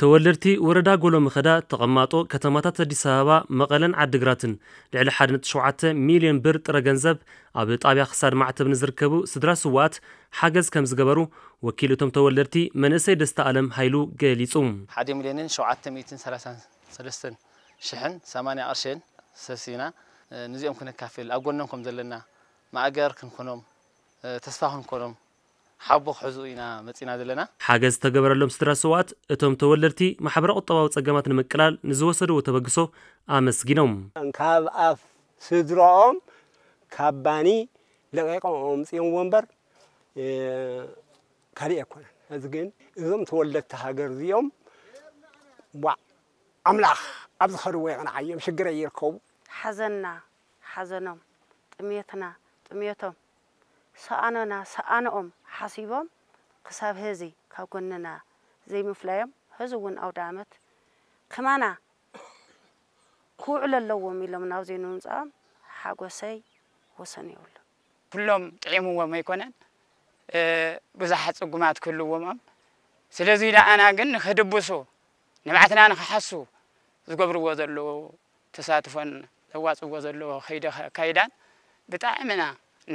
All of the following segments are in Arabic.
ተወለድቲ ወረዳ ጎሎ ምኸዳ ተቐማጦ ከተማታት ኣዲስ ኣበባ መቐለን ዓዲግራትን ልዕሊ 1.7 ሚልዮን ብር ጥረ ገንዘብ ኣብ ጣብያ ክሳድ ማዕተብ ንዝርከቡ ስድራ ስዋኣት ሓገዝ ከም ዝገበሩ ወኪል እቶም ተወለድቲ መንእሰይ ደስታ ኣለም ሃይሉ ገሊጹ 1 ሚልዮንን 733 ሽሕን 80 ቅርሽን ሰሲና ንዚኦም ክነካፍል ኣብ ጎኖም ከም ዘለና ማእገር ክንኮኖም ተስፋ ክንኮኖም حبو حزو اینا متینا دلنا حاجز تجبر لهم اتوم اتهم تولرتی محبرا قطبات سجامات نمکلال نزوسر و تبجسو آمسگینم انکاب اف سدرام کابانی لقای قوم سیم ومبر کاری اکن از گن ازم تولرت حاجر زیم و عملخ ابزار ویگن عیم شجرا یرکو حزننا حزنم تمیتنا تمیتام ሰኣነና ሰኣነኦም ሓሲቦም ክሳብ ህዚ ካብ ጎንና ዘይምፍላዮም ህዚ እውን ኣውደ ዓመት ከማና ክውዕሉ ኣለዎም ኢሎም ናብዚ ንምምፃኦም ሓጎሰይ ወሰን የብሉ ኩሎም ጥዒምዎም ኣይኮነን ብዙሓት ፅጉማት ክህልዎም እዮም ስለዚ ንኣና ግን ንክድብሱ ንባዕትና ንክሓሱ ዝገብርዎ ዘለዎ ተሳትፎን ዘዋፅዎ ዘለዎ ከይዳን ብጣዕሚና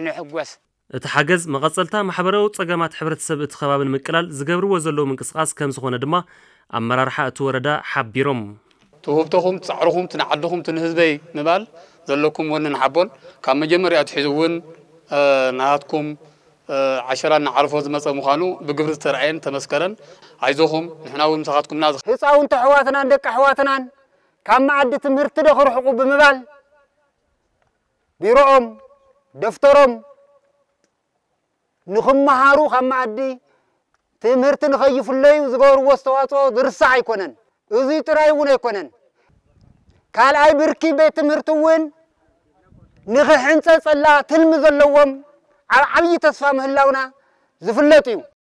ንሕጎስ እቲ ሓገዝ መቐፀልታ ማሕበራዊ ፀገማት ሕብረተሰብ እቲ ከባቢ ንምቅላል ዝገብርዎ ዘለዉ ምንቅስቓስ ከም ዝኾነ ድማ ኣመራርሓ እቲ ወረዳ ሓቢሮም ትውህብቶኹም ፃዕርኹም ትንዓድኹም ትንህዝበይ ምባል ዘለኩም ወንን ሓቦን ካብ መጀመርያ ትሒዙ እውን ናሃትኩም ዓሸራ እናዓርፎ ዝመፀ ምዃኑ ብግብሪ ዝተረኣየን ተመስከረን ኣይዞኹም ንሕና እውን ምሳኻትኩምና ህፃውንቲ ኣሕዋትናን ደቂ ኣሕዋትናን ካብ መዓዲ ትምህርቲ ዶ ክርሕቁ ብምባል ቢሮኦም ደፍተሮም نخم نخمهارو خمادي تمرتن خيف اللي وزغور وستواتو درسا يكونن وزي ترايون يكونن قال اي بركي بيت مرتوين نخي حنسا صلاة تلمز اللوام عبي تصفى مهلاونا زفلتيو